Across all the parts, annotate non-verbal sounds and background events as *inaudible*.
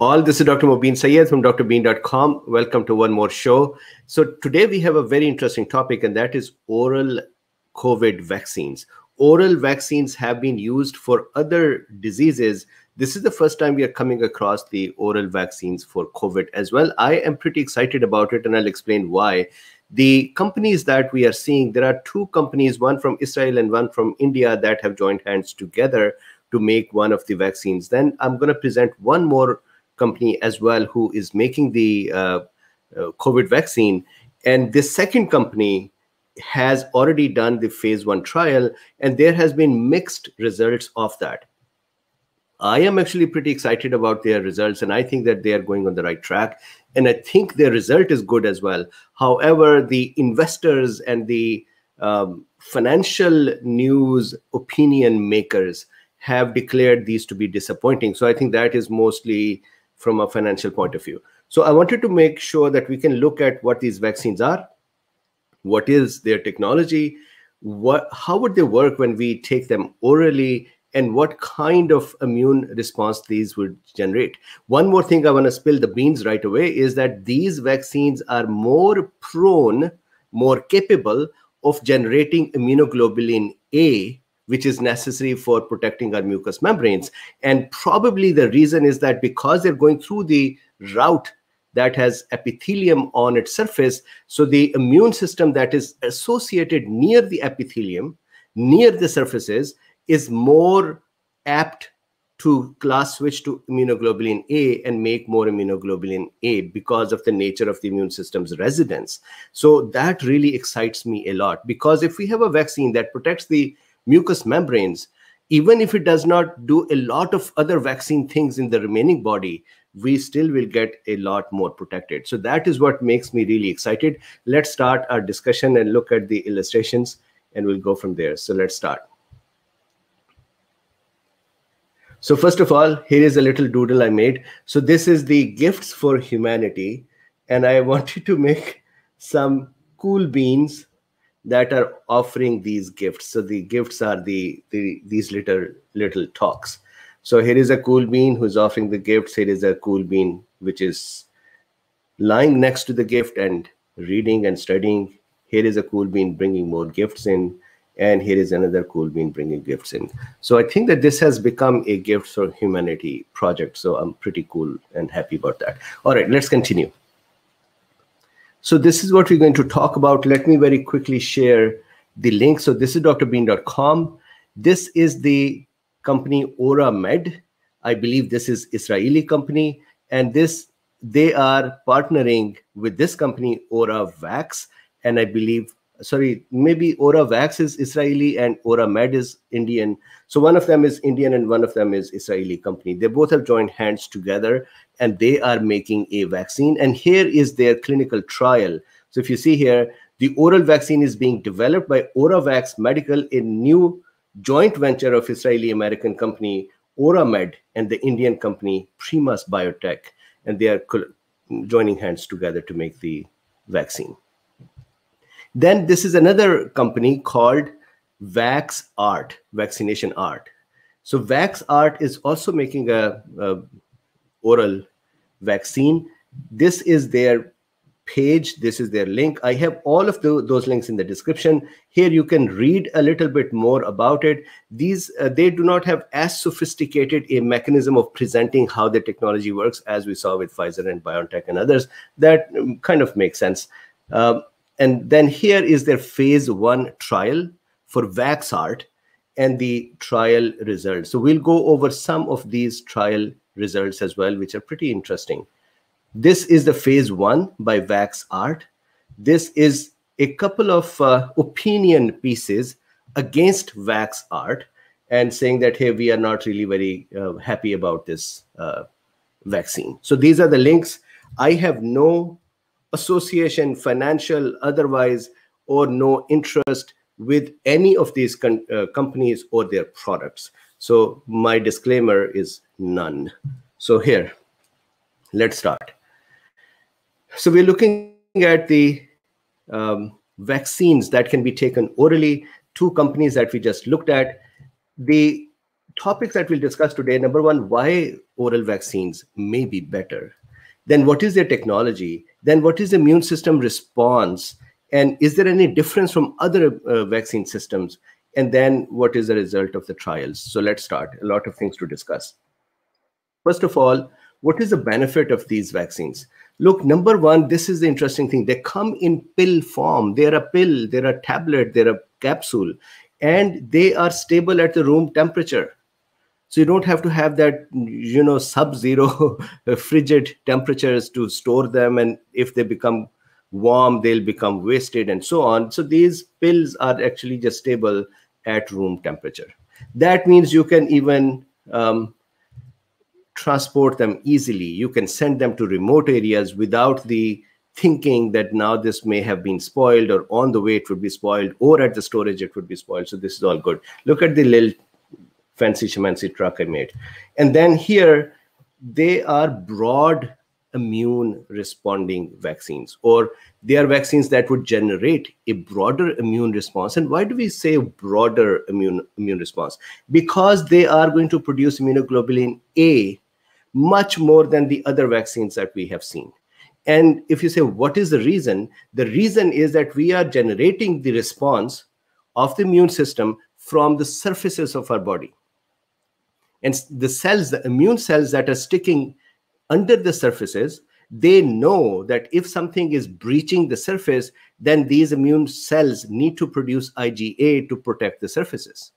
all. This is Dr. Mobin Sayed from drbean.com. Welcome to one more show. So today we have a very interesting topic, and that is oral COVID vaccines. Oral vaccines have been used for other diseases. This is the first time we are coming across the oral vaccines for COVID as well. I am pretty excited about it, and I'll explain why. The companies that we are seeing, there are two companies, one from Israel and one from India, that have joined hands together to make one of the vaccines. Then I'm going to present one more company as well who is making the uh, uh, COVID vaccine. And this second company has already done the phase one trial, and there has been mixed results of that. I am actually pretty excited about their results, and I think that they are going on the right track. And I think their result is good as well. However, the investors and the um, financial news opinion makers have declared these to be disappointing. So I think that is mostly from a financial point of view. So I wanted to make sure that we can look at what these vaccines are, what is their technology, what how would they work when we take them orally, and what kind of immune response these would generate. One more thing I want to spill the beans right away is that these vaccines are more prone, more capable of generating immunoglobulin A which is necessary for protecting our mucous membranes. And probably the reason is that because they're going through the route that has epithelium on its surface, so the immune system that is associated near the epithelium, near the surfaces, is more apt to class switch to immunoglobulin A and make more immunoglobulin A because of the nature of the immune system's residence. So that really excites me a lot because if we have a vaccine that protects the mucous membranes, even if it does not do a lot of other vaccine things in the remaining body, we still will get a lot more protected. So that is what makes me really excited. Let's start our discussion and look at the illustrations and we'll go from there. So let's start. So first of all, here is a little doodle I made. So this is the gifts for humanity. And I *laughs* wanted to make some cool beans that are offering these gifts. So the gifts are the, the these little little talks. So here is a cool bean who's offering the gifts. Here is a cool bean which is lying next to the gift and reading and studying. Here is a cool bean bringing more gifts in. And here is another cool bean bringing gifts in. So I think that this has become a gift for Humanity project. So I'm pretty cool and happy about that. All right, let's continue. So this is what we're going to talk about. Let me very quickly share the link. So this is drbean.com. This is the company Ora Med. I believe this is Israeli company. And this they are partnering with this company Ora Vax. And I believe, sorry, maybe Ora Vax is Israeli and Ora Med is Indian. So one of them is Indian and one of them is Israeli company. They both have joined hands together and they are making a vaccine. And here is their clinical trial. So if you see here, the oral vaccine is being developed by Oravax Medical, a new joint venture of Israeli-American company Oramed and the Indian company Primas Biotech. And they are joining hands together to make the vaccine. Then this is another company called Vax Art, Vaccination Art. So Vax Art is also making a, a oral vaccine. This is their page. This is their link. I have all of the, those links in the description. Here you can read a little bit more about it. These uh, they do not have as sophisticated a mechanism of presenting how the technology works as we saw with Pfizer and BioNTech and others. That um, kind of makes sense. Um, and then here is their phase one trial for VaxArt and the trial results. So we'll go over some of these trial results as well, which are pretty interesting. This is the phase one by Wax Art. This is a couple of uh, opinion pieces against Wax Art and saying that, hey, we are not really very uh, happy about this uh, vaccine. So these are the links. I have no association, financial, otherwise, or no interest with any of these uh, companies or their products. So my disclaimer is none. So here, let's start. So we're looking at the um, vaccines that can be taken orally, two companies that we just looked at. The topics that we'll discuss today, number one, why oral vaccines may be better. Then what is their technology? Then what is the immune system response? And is there any difference from other uh, vaccine systems? And then what is the result of the trials? So let's start. A lot of things to discuss. First of all, what is the benefit of these vaccines? Look, number one, this is the interesting thing. They come in pill form. They're a pill, they're a tablet, they're a capsule, and they are stable at the room temperature. So you don't have to have that, you know, sub-zero *laughs* frigid temperatures to store them. And if they become warm, they'll become wasted and so on. So these pills are actually just stable at room temperature. That means you can even um, transport them easily. You can send them to remote areas without the thinking that now this may have been spoiled or on the way it would be spoiled or at the storage it would be spoiled. So this is all good. Look at the little fancy shamancy truck I made. And then here, they are broad immune responding vaccines or they are vaccines that would generate a broader immune response and why do we say broader immune immune response because they are going to produce immunoglobulin a much more than the other vaccines that we have seen. And if you say, what is the reason? The reason is that we are generating the response of the immune system from the surfaces of our body. And the cells, the immune cells that are sticking under the surfaces, they know that if something is breaching the surface, then these immune cells need to produce IgA to protect the surfaces.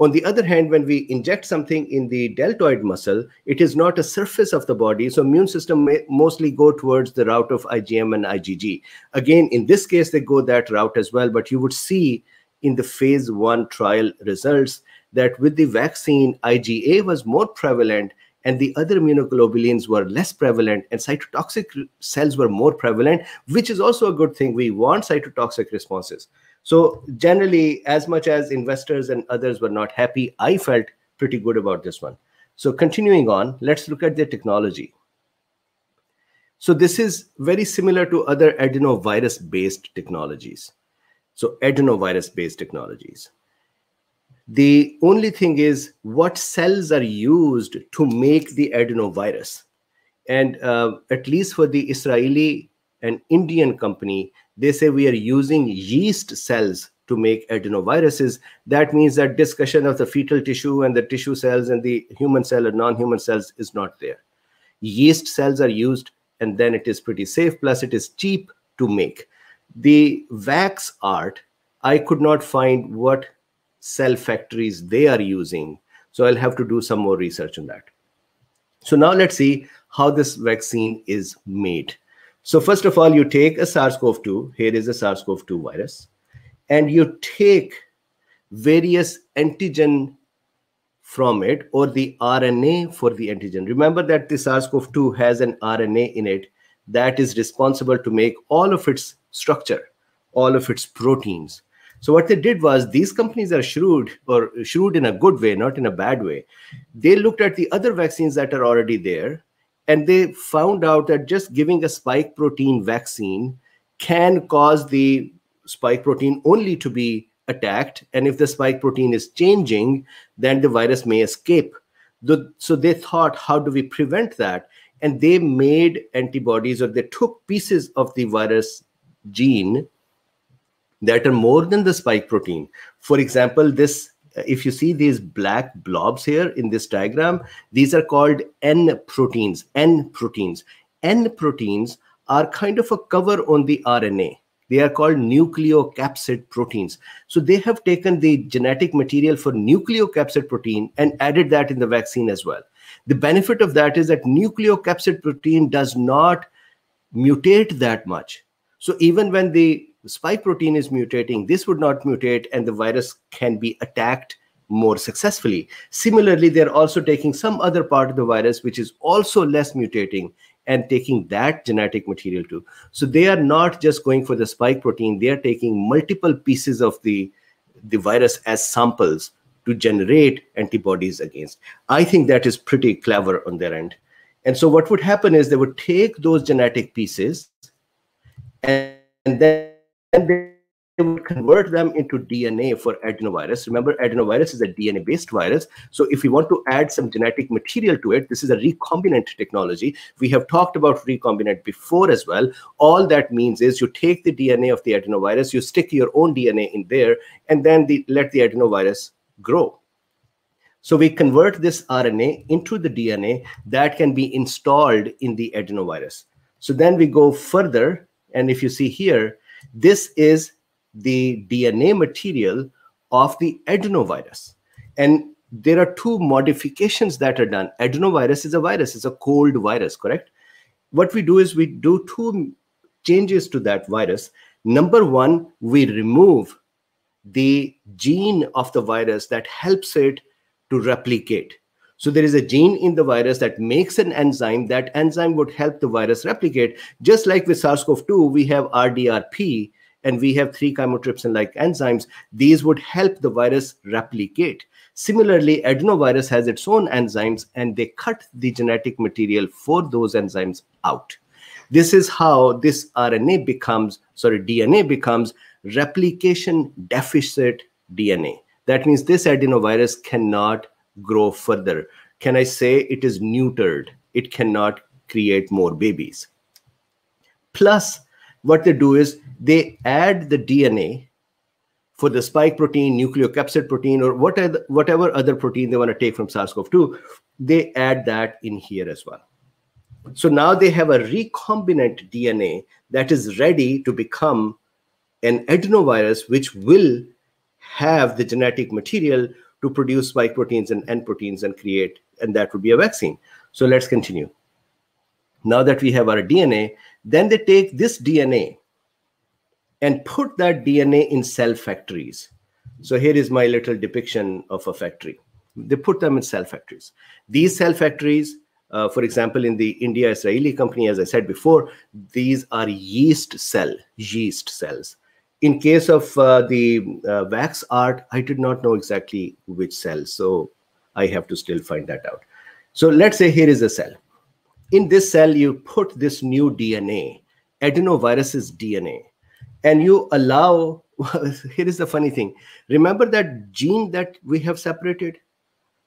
On the other hand, when we inject something in the deltoid muscle, it is not a surface of the body. So immune system may mostly go towards the route of IgM and IgG. Again, in this case, they go that route as well. But you would see in the phase one trial results that with the vaccine, IgA was more prevalent and the other immunoglobulins were less prevalent and cytotoxic cells were more prevalent, which is also a good thing. We want cytotoxic responses. So generally, as much as investors and others were not happy, I felt pretty good about this one. So continuing on, let's look at the technology. So this is very similar to other adenovirus-based technologies. So adenovirus-based technologies. The only thing is what cells are used to make the adenovirus. And uh, at least for the Israeli and Indian company, they say we are using yeast cells to make adenoviruses. That means that discussion of the fetal tissue and the tissue cells and the human cell or non-human cells is not there. Yeast cells are used and then it is pretty safe. Plus it is cheap to make. The wax art, I could not find what cell factories they are using. So I'll have to do some more research on that. So now let's see how this vaccine is made. So first of all, you take a SARS-CoV-2. Here is a SARS-CoV-2 virus. And you take various antigen from it or the RNA for the antigen. Remember that the SARS-CoV-2 has an RNA in it that is responsible to make all of its structure, all of its proteins. So what they did was these companies are shrewd or shrewd in a good way, not in a bad way. They looked at the other vaccines that are already there and they found out that just giving a spike protein vaccine can cause the spike protein only to be attacked. And if the spike protein is changing, then the virus may escape. So they thought, how do we prevent that? And they made antibodies or they took pieces of the virus gene that are more than the spike protein. For example, this if you see these black blobs here in this diagram, these are called N proteins, N proteins. N proteins are kind of a cover on the RNA. They are called nucleocapsid proteins. So they have taken the genetic material for nucleocapsid protein and added that in the vaccine as well. The benefit of that is that nucleocapsid protein does not mutate that much. So even when the spike protein is mutating, this would not mutate and the virus can be attacked more successfully. Similarly, they're also taking some other part of the virus, which is also less mutating and taking that genetic material too. So they are not just going for the spike protein, they are taking multiple pieces of the, the virus as samples to generate antibodies against. I think that is pretty clever on their end. And so what would happen is they would take those genetic pieces and, then they would convert them into DNA for adenovirus. Remember, adenovirus is a DNA based virus. So, if you want to add some genetic material to it, this is a recombinant technology. We have talked about recombinant before as well. All that means is you take the DNA of the adenovirus, you stick your own DNA in there, and then the, let the adenovirus grow. So, we convert this RNA into the DNA that can be installed in the adenovirus. So, then we go further and if you see here, this is the DNA material of the adenovirus. And there are two modifications that are done. Adenovirus is a virus, it's a cold virus, correct? What we do is we do two changes to that virus. Number one, we remove the gene of the virus that helps it to replicate. So there is a gene in the virus that makes an enzyme. That enzyme would help the virus replicate. Just like with SARS-CoV-2, we have RDRP and we have three chymotrypsin-like enzymes. These would help the virus replicate. Similarly, adenovirus has its own enzymes and they cut the genetic material for those enzymes out. This is how this RNA becomes, sorry, DNA becomes replication deficit DNA. That means this adenovirus cannot grow further can i say it is neutered it cannot create more babies plus what they do is they add the dna for the spike protein nucleocapsid protein or whatever whatever other protein they want to take from sars-cov-2 they add that in here as well so now they have a recombinant dna that is ready to become an adenovirus which will have the genetic material to produce spike proteins and N proteins and create, and that would be a vaccine. So let's continue. Now that we have our DNA, then they take this DNA and put that DNA in cell factories. So here is my little depiction of a factory. They put them in cell factories. These cell factories, uh, for example, in the India Israeli company, as I said before, these are yeast cell, yeast cells in case of uh, the uh, wax art, I did not know exactly which cell. So I have to still find that out. So let's say here is a cell. In this cell, you put this new DNA, adenovirus's DNA, and you allow, *laughs* here is the funny thing. Remember that gene that we have separated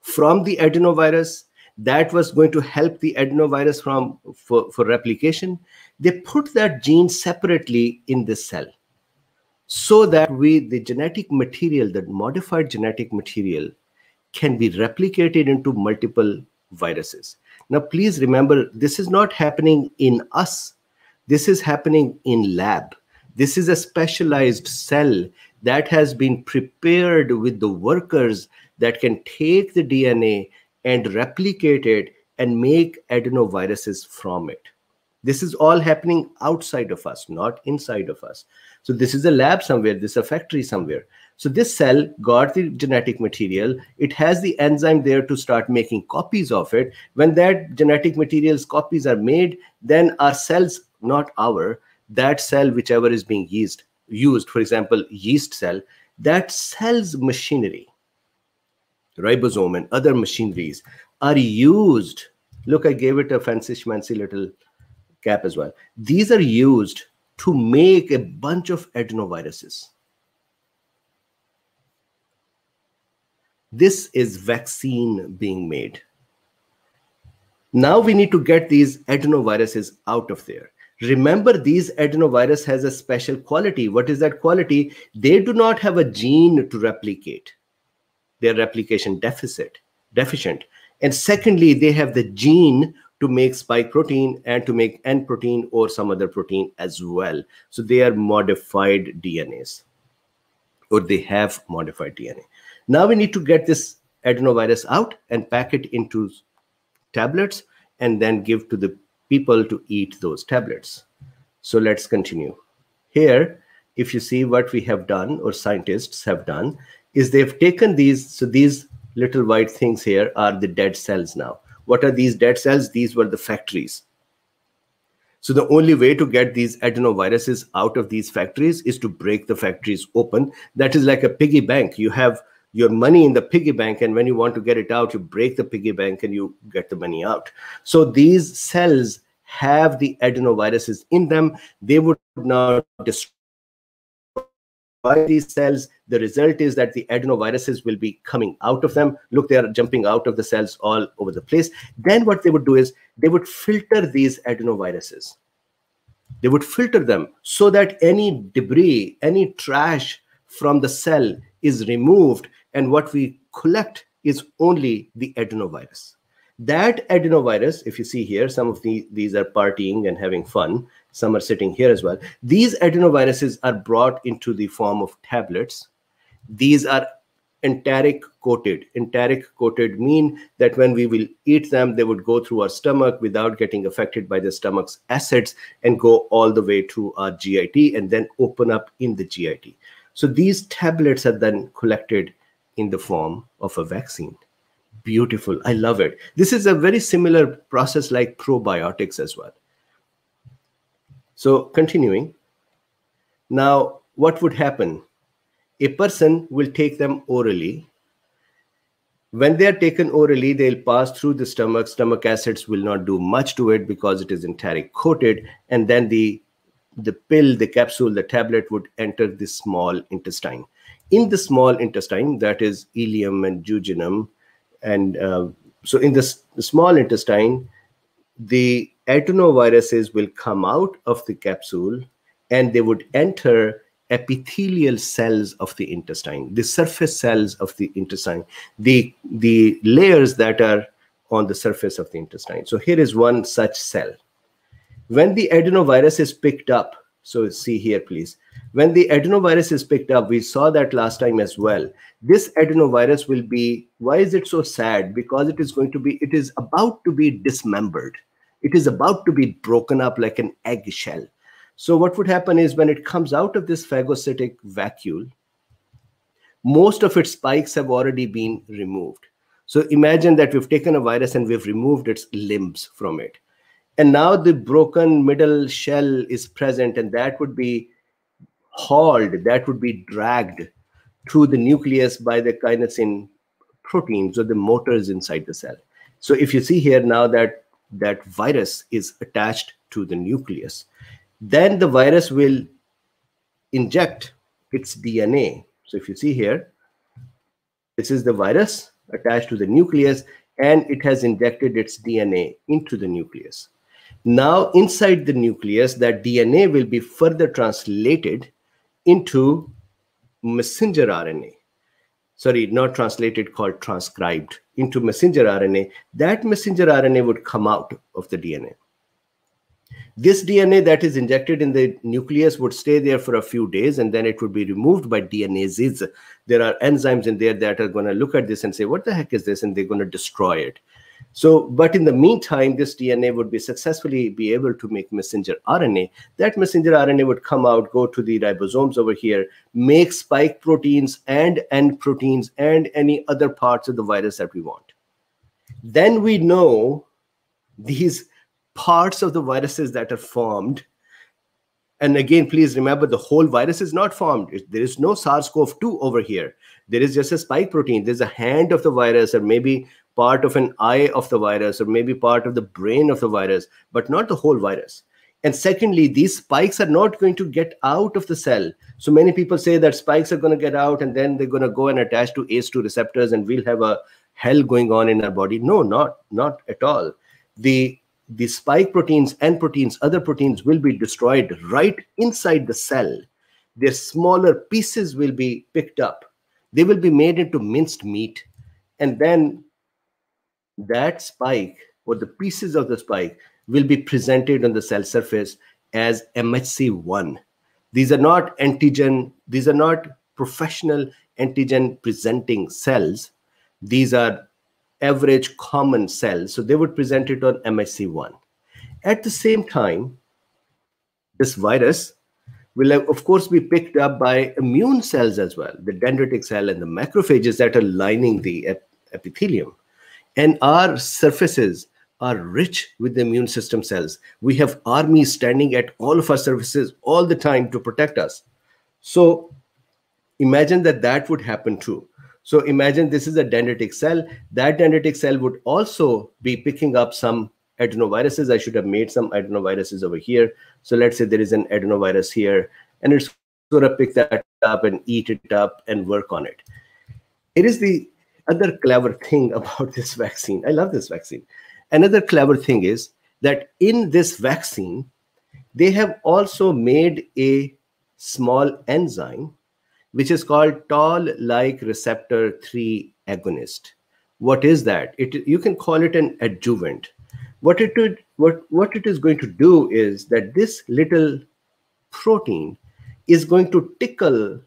from the adenovirus? That was going to help the adenovirus from, for, for replication. They put that gene separately in this cell so that we the genetic material that modified genetic material can be replicated into multiple viruses now please remember this is not happening in us this is happening in lab this is a specialized cell that has been prepared with the workers that can take the dna and replicate it and make adenoviruses from it this is all happening outside of us not inside of us so this is a lab somewhere, this is a factory somewhere. So this cell got the genetic material. It has the enzyme there to start making copies of it. When that genetic materials copies are made, then our cells, not our, that cell, whichever is being used, used, for example, yeast cell, that cell's machinery, ribosome and other machineries are used. Look, I gave it a fancy schmancy little cap as well. These are used to make a bunch of adenoviruses. This is vaccine being made. Now we need to get these adenoviruses out of there. Remember, these adenovirus has a special quality. What is that quality? They do not have a gene to replicate. Their replication deficit, deficient. And secondly, they have the gene to make spike protein and to make N protein or some other protein as well. So they are modified DNAs or they have modified DNA. Now we need to get this adenovirus out and pack it into tablets and then give to the people to eat those tablets. So let's continue. Here, if you see what we have done or scientists have done is they've taken these, so these little white things here are the dead cells now. What are these dead cells? These were the factories. So the only way to get these adenoviruses out of these factories is to break the factories open. That is like a piggy bank. You have your money in the piggy bank and when you want to get it out you break the piggy bank and you get the money out so these cells have the adenoviruses in them they would now destroy by these cells, the result is that the adenoviruses will be coming out of them. Look, they are jumping out of the cells all over the place. Then what they would do is they would filter these adenoviruses. They would filter them so that any debris, any trash from the cell is removed. And what we collect is only the adenovirus. That adenovirus, if you see here, some of the, these are partying and having fun some are sitting here as well. These adenoviruses are brought into the form of tablets. These are enteric coated. Enteric coated mean that when we will eat them, they would go through our stomach without getting affected by the stomach's acids and go all the way to our GIT and then open up in the GIT. So these tablets are then collected in the form of a vaccine. Beautiful. I love it. This is a very similar process like probiotics as well. So continuing. Now, what would happen? A person will take them orally. When they are taken orally, they'll pass through the stomach. Stomach acids will not do much to it because it is enteric coated, and then the the pill, the capsule, the tablet would enter the small intestine. In the small intestine, that is ileum and jejunum, and uh, so in the small intestine, the adenoviruses will come out of the capsule and they would enter epithelial cells of the intestine, the surface cells of the intestine, the, the layers that are on the surface of the intestine. So here is one such cell. When the adenovirus is picked up, so see here, please. When the adenovirus is picked up, we saw that last time as well. This adenovirus will be, why is it so sad? Because it is going to be, it is about to be dismembered. It is about to be broken up like an eggshell. So what would happen is when it comes out of this phagocytic vacuole, most of its spikes have already been removed. So imagine that we've taken a virus and we've removed its limbs from it. And now the broken middle shell is present and that would be hauled, that would be dragged through the nucleus by the kinesin proteins or the motors inside the cell. So if you see here now that that virus is attached to the nucleus. Then the virus will inject its DNA. So if you see here, this is the virus attached to the nucleus and it has injected its DNA into the nucleus. Now inside the nucleus, that DNA will be further translated into messenger RNA sorry, not translated, called transcribed into messenger RNA, that messenger RNA would come out of the DNA. This DNA that is injected in the nucleus would stay there for a few days and then it would be removed by DNases. There are enzymes in there that are going to look at this and say, what the heck is this? And they're going to destroy it. So, but in the meantime, this DNA would be successfully be able to make messenger RNA. That messenger RNA would come out, go to the ribosomes over here, make spike proteins and end proteins and any other parts of the virus that we want. Then we know these parts of the viruses that are formed. And again, please remember the whole virus is not formed. There is no SARS CoV 2 over here. There is just a spike protein. There's a hand of the virus, or maybe part of an eye of the virus or maybe part of the brain of the virus, but not the whole virus. And secondly, these spikes are not going to get out of the cell. So many people say that spikes are going to get out and then they're going to go and attach to ACE2 receptors and we'll have a hell going on in our body. No, not, not at all. The, the spike proteins and proteins, other proteins will be destroyed right inside the cell. Their smaller pieces will be picked up. They will be made into minced meat and then that spike or the pieces of the spike will be presented on the cell surface as MHC1. These are not antigen, these are not professional antigen presenting cells. These are average common cells. So they would present it on MHC1. At the same time, this virus will have, of course be picked up by immune cells as well, the dendritic cell and the macrophages that are lining the ep epithelium. And our surfaces are rich with the immune system cells. We have armies standing at all of our surfaces all the time to protect us. So imagine that that would happen too. So imagine this is a dendritic cell. That dendritic cell would also be picking up some adenoviruses. I should have made some adenoviruses over here. So let's say there is an adenovirus here, and it's going to pick that up and eat it up and work on it. It is the other clever thing *laughs* about this vaccine, I love this vaccine. Another clever thing is that in this vaccine, they have also made a small enzyme which is called toll like receptor 3 agonist. What is that? It, you can call it an adjuvant. What it, would, what, what it is going to do is that this little protein is going to tickle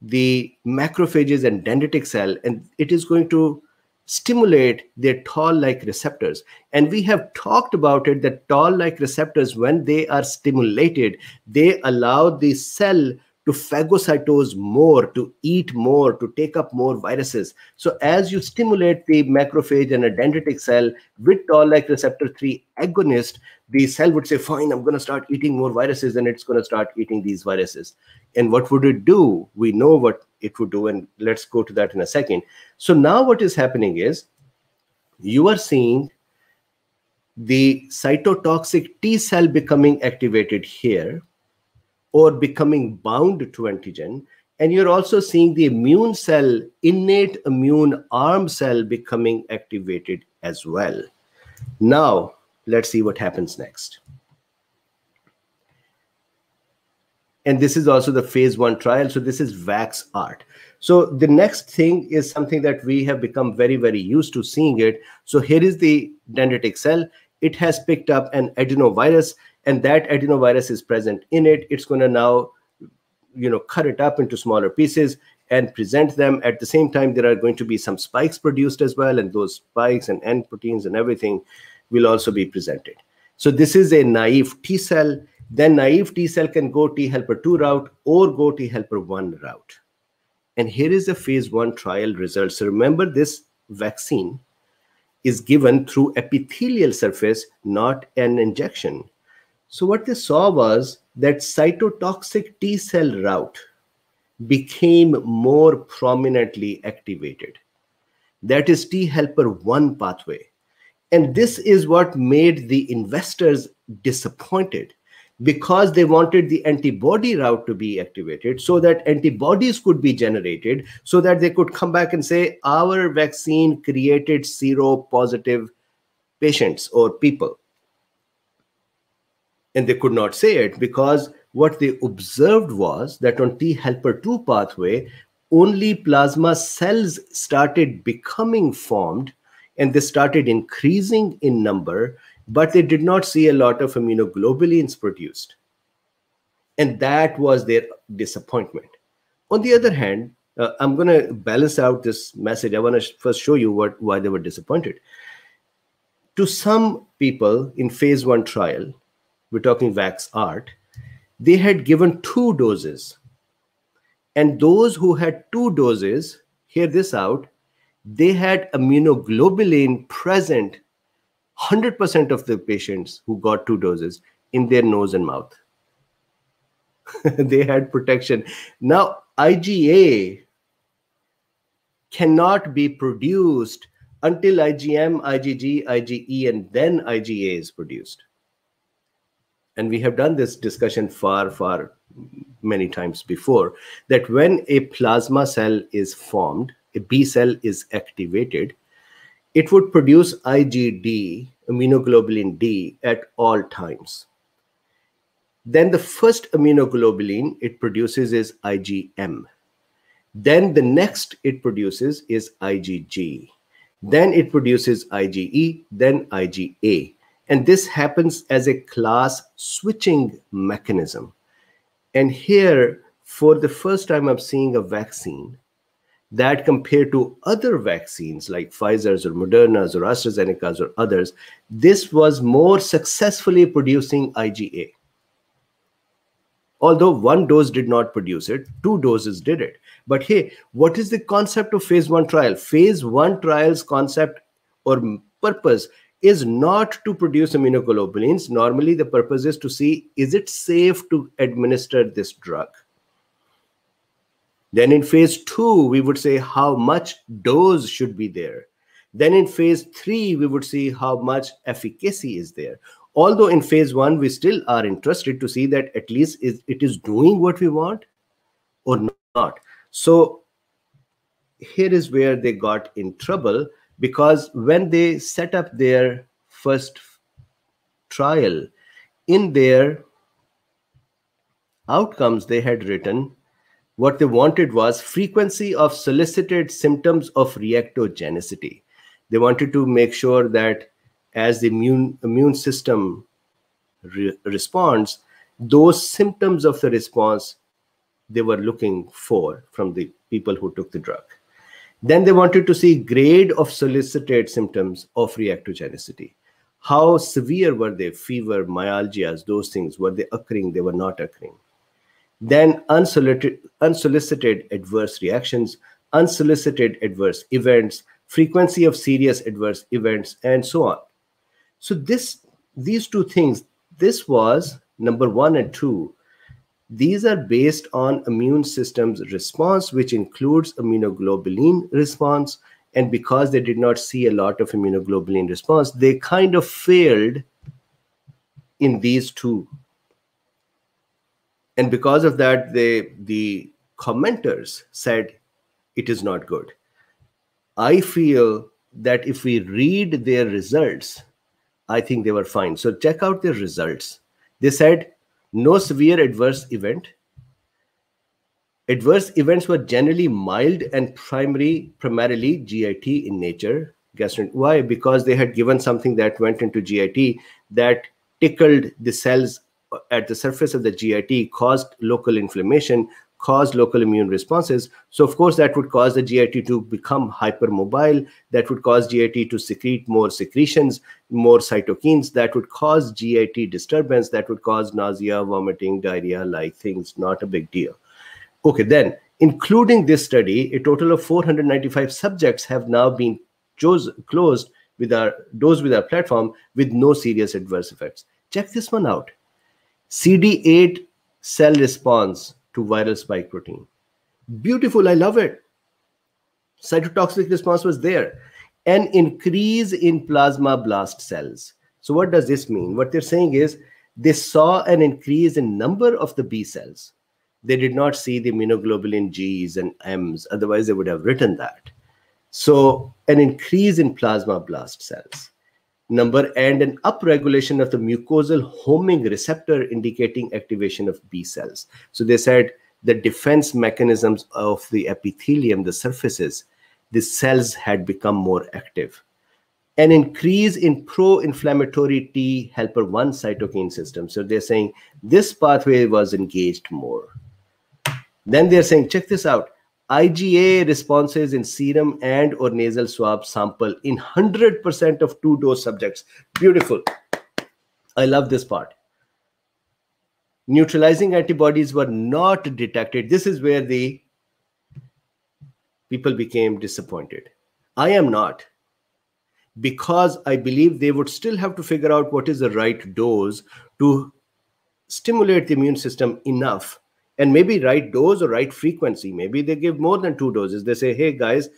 the macrophages and dendritic cell, and it is going to stimulate their toll-like receptors. And we have talked about it that toll-like receptors, when they are stimulated, they allow the cell to phagocytose more, to eat more, to take up more viruses. So as you stimulate the macrophage and a dendritic cell with toll-like receptor 3 agonist, the cell would say, fine, I'm going to start eating more viruses and it's going to start eating these viruses. And what would it do? We know what it would do and let's go to that in a second. So now what is happening is you are seeing the cytotoxic T cell becoming activated here or becoming bound to antigen. And you're also seeing the immune cell, innate immune arm cell becoming activated as well. Now, let's see what happens next. And this is also the phase one trial. So this is VAX art. So the next thing is something that we have become very, very used to seeing it. So here is the dendritic cell. It has picked up an adenovirus and that adenovirus is present in it it's going to now you know cut it up into smaller pieces and present them at the same time there are going to be some spikes produced as well and those spikes and end proteins and everything will also be presented so this is a naive t cell then naive t cell can go t helper 2 route or go t helper 1 route and here is the phase 1 trial results so remember this vaccine is given through epithelial surface not an injection so what they saw was that cytotoxic T cell route became more prominently activated. That is T helper 1 pathway. And this is what made the investors disappointed because they wanted the antibody route to be activated so that antibodies could be generated so that they could come back and say our vaccine created seropositive patients or people and they could not say it because what they observed was that on T helper 2 pathway, only plasma cells started becoming formed and they started increasing in number, but they did not see a lot of immunoglobulins produced. And that was their disappointment. On the other hand, uh, I'm going to balance out this message. I want to first show you what why they were disappointed. To some people in phase one trial, we're talking wax art, they had given two doses. And those who had two doses, hear this out, they had immunoglobulin present 100% of the patients who got two doses in their nose and mouth. *laughs* they had protection. Now, IgA cannot be produced until IgM, IgG, IgE, and then IgA is produced and we have done this discussion far, far many times before, that when a plasma cell is formed, a B cell is activated, it would produce IgD, immunoglobulin D, at all times. Then the first immunoglobulin it produces is IgM. Then the next it produces is IgG. Then it produces IgE, then IgA. And this happens as a class switching mechanism. And here, for the first time, I'm seeing a vaccine that compared to other vaccines like Pfizer's or Moderna's or AstraZeneca's or others, this was more successfully producing IgA. Although one dose did not produce it, two doses did it. But hey, what is the concept of phase one trial? Phase one trials concept or purpose is not to produce immunoglobulins. Normally, the purpose is to see is it safe to administer this drug? Then in phase two, we would say how much dose should be there. Then in phase three, we would see how much efficacy is there. Although in phase one, we still are interested to see that at least it is doing what we want or not. So here is where they got in trouble because when they set up their first trial, in their outcomes they had written, what they wanted was frequency of solicited symptoms of reactogenicity. They wanted to make sure that as the immune, immune system re responds, those symptoms of the response they were looking for from the people who took the drug. Then they wanted to see grade of solicited symptoms of reactogenicity. How severe were they? Fever, myalgias, those things. Were they occurring? They were not occurring. Then unsolicited, unsolicited adverse reactions, unsolicited adverse events, frequency of serious adverse events, and so on. So this, these two things, this was number one and two, these are based on immune system's response, which includes immunoglobulin response. And because they did not see a lot of immunoglobulin response, they kind of failed in these two. And because of that, they, the commenters said it is not good. I feel that if we read their results, I think they were fine. So check out their results. They said no severe adverse event. Adverse events were generally mild and primary, primarily GIT in nature. Gastroint. Why? Because they had given something that went into GIT that tickled the cells at the surface of the GIT, caused local inflammation, cause local immune responses. So of course, that would cause the GIT to become hypermobile. That would cause GIT to secrete more secretions, more cytokines. That would cause GIT disturbance. That would cause nausea, vomiting, diarrhea-like things. Not a big deal. Okay, then including this study, a total of 495 subjects have now been chose, closed with our dose with our platform with no serious adverse effects. Check this one out. CD8 cell response to viral spike protein. Beautiful, I love it. Cytotoxic response was there. An increase in plasma blast cells. So, what does this mean? What they're saying is they saw an increase in number of the B cells. They did not see the immunoglobulin Gs and Ms, otherwise, they would have written that. So, an increase in plasma blast cells number and an upregulation of the mucosal homing receptor indicating activation of B cells. So they said the defense mechanisms of the epithelium, the surfaces, the cells had become more active. An increase in pro-inflammatory T helper 1 cytokine system. So they're saying this pathway was engaged more. Then they're saying, check this out IgA responses in serum and or nasal swab sample in 100% of two-dose subjects. Beautiful. I love this part. Neutralizing antibodies were not detected. This is where the people became disappointed. I am not because I believe they would still have to figure out what is the right dose to stimulate the immune system enough and maybe right dose or right frequency. Maybe they give more than two doses. They say, hey guys,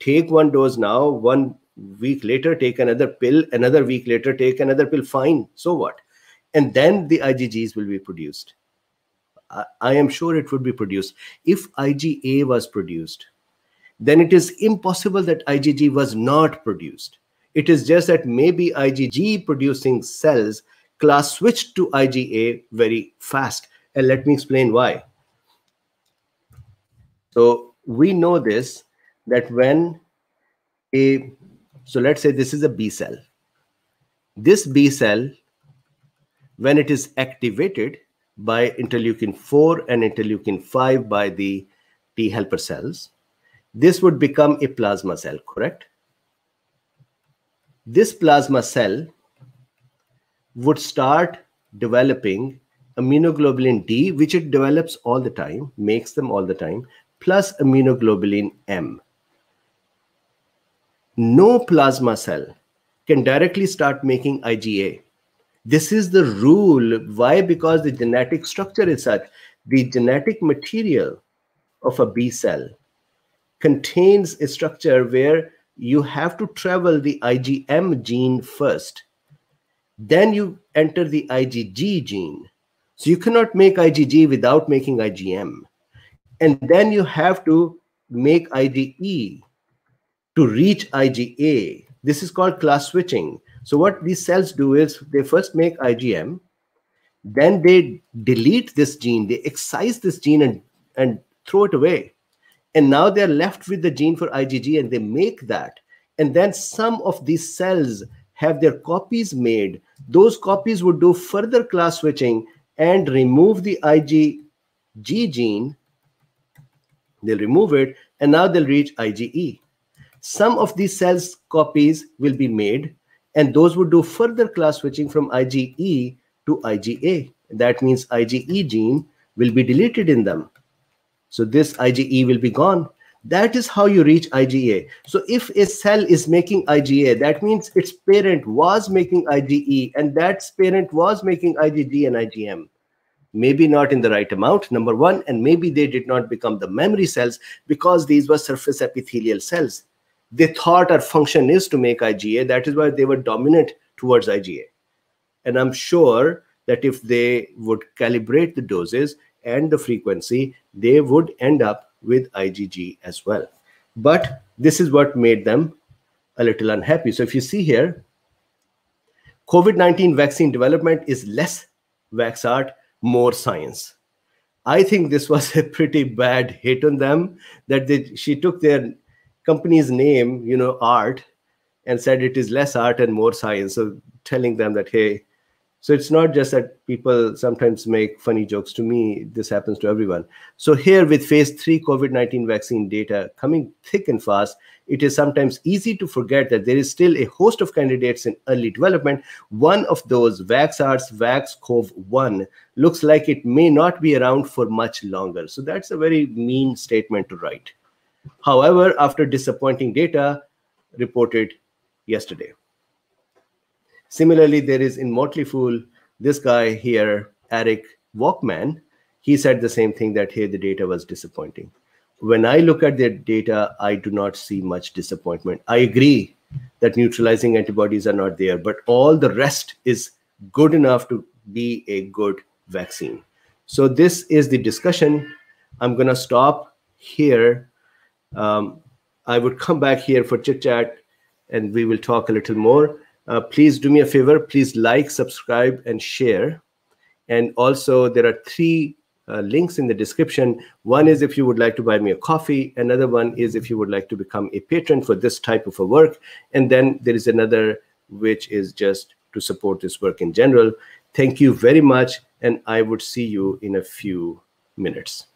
take one dose now, one week later, take another pill, another week later, take another pill. Fine. So what? And then the IgGs will be produced. I, I am sure it would be produced. If IgA was produced, then it is impossible that IgG was not produced. It is just that maybe IgG producing cells class switched to IgA very fast and let me explain why. So we know this, that when a, so let's say this is a B cell. This B cell, when it is activated by interleukin 4 and interleukin 5 by the T helper cells, this would become a plasma cell, correct? This plasma cell would start developing immunoglobulin D, which it develops all the time, makes them all the time, plus immunoglobulin M. No plasma cell can directly start making IgA. This is the rule. Why? Because the genetic structure is such. The genetic material of a B cell contains a structure where you have to travel the IgM gene first. Then you enter the IgG gene so you cannot make IgG without making IgM. And then you have to make IgE to reach IgA. This is called class switching. So what these cells do is they first make IgM, then they delete this gene, they excise this gene and, and throw it away. And now they're left with the gene for IgG and they make that. And then some of these cells have their copies made. Those copies would do further class switching and remove the IgG gene, they'll remove it, and now they'll reach IgE. Some of these cells copies will be made, and those would do further class switching from IgE to IgA. That means IgE gene will be deleted in them. So this IgE will be gone. That is how you reach IgA. So if a cell is making IgA, that means its parent was making IgE and that parent was making IgG and IgM. Maybe not in the right amount, number one, and maybe they did not become the memory cells because these were surface epithelial cells. They thought our function is to make IgA. That is why they were dominant towards IgA. And I'm sure that if they would calibrate the doses and the frequency, they would end up with IgG as well. But this is what made them a little unhappy. So if you see here, COVID-19 vaccine development is less vax art, more science. I think this *laughs* was a pretty bad hit on them that they, she took their company's name, you know, art, and said it is less art and more science. So telling them that, hey, so it's not just that people sometimes make funny jokes to me, this happens to everyone. So here with phase three COVID-19 vaccine data coming thick and fast, it is sometimes easy to forget that there is still a host of candidates in early development. One of those, VaxArts VaxCov1, looks like it may not be around for much longer. So that's a very mean statement to write. However, after disappointing data reported yesterday. Similarly, there is in Motley Fool, this guy here, Eric Walkman, he said the same thing that here the data was disappointing. When I look at the data, I do not see much disappointment. I agree that neutralizing antibodies are not there, but all the rest is good enough to be a good vaccine. So this is the discussion. I'm going to stop here. Um, I would come back here for chit chat and we will talk a little more. Uh, please do me a favor. Please like, subscribe, and share. And also, there are three uh, links in the description. One is if you would like to buy me a coffee. Another one is if you would like to become a patron for this type of a work. And then there is another which is just to support this work in general. Thank you very much. And I would see you in a few minutes.